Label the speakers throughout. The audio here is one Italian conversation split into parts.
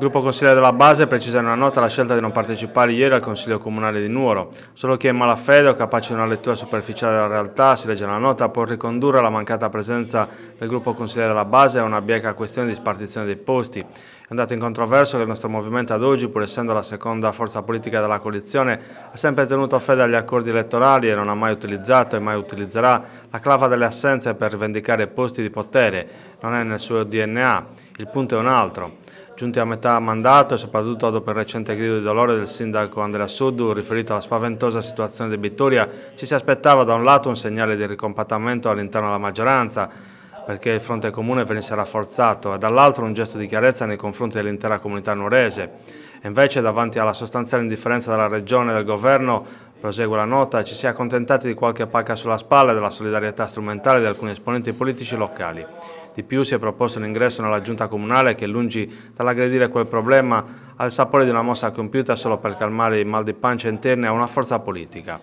Speaker 1: Il gruppo consigliere della base precisa in una nota la scelta di non partecipare ieri al Consiglio Comunale di Nuoro. Solo chi è in malafede o capace di una lettura superficiale della realtà, si legge la nota, può ricondurre la mancata presenza del gruppo consigliere della base a una bieca questione di spartizione dei posti. È andato in controverso che il nostro movimento ad oggi, pur essendo la seconda forza politica della coalizione, ha sempre tenuto fede agli accordi elettorali e non ha mai utilizzato e mai utilizzerà la clava delle assenze per rivendicare posti di potere. Non è nel suo DNA. Il punto è un altro. Giunti a metà mandato e soprattutto dopo il recente grido di dolore del sindaco Andrea Suddu riferito alla spaventosa situazione di Vittoria, ci si aspettava da un lato un segnale di ricompattamento all'interno della maggioranza, perché il fronte comune venisse rafforzato e dall'altro un gesto di chiarezza nei confronti dell'intera comunità nuorese. invece davanti alla sostanziale indifferenza della Regione e del Governo Prosegue la nota, ci si è accontentati di qualche pacca sulla spalla e della solidarietà strumentale di alcuni esponenti politici locali. Di più si è proposto un ingresso nella giunta comunale che lungi dall'aggredire quel problema ha il sapore di una mossa compiuta solo per calmare i mal di pancia interni a una forza politica.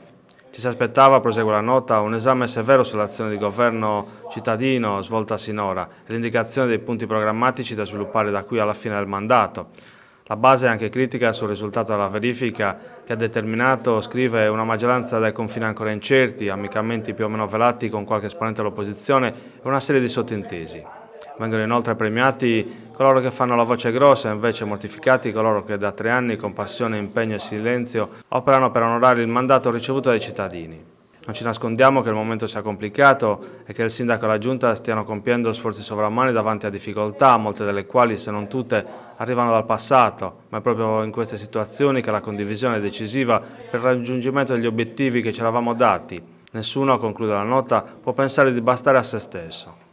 Speaker 1: Ci si aspettava, prosegue la nota, un esame severo sull'azione di governo cittadino svolta sinora e l'indicazione dei punti programmatici da sviluppare da qui alla fine del mandato. La base è anche critica sul risultato della verifica che ha determinato, scrive, una maggioranza dai confini ancora incerti, amicamenti più o meno velati con qualche esponente dell'opposizione e una serie di sottintesi. Vengono inoltre premiati coloro che fanno la voce grossa e invece mortificati coloro che da tre anni con passione, impegno e silenzio operano per onorare il mandato ricevuto dai cittadini. Non ci nascondiamo che il momento sia complicato e che il Sindaco e la Giunta stiano compiendo sforzi sovrammani davanti a difficoltà, molte delle quali, se non tutte, arrivano dal passato, ma è proprio in queste situazioni che la condivisione è decisiva per il raggiungimento degli obiettivi che ci eravamo dati. Nessuno, conclude la nota, può pensare di bastare a se stesso.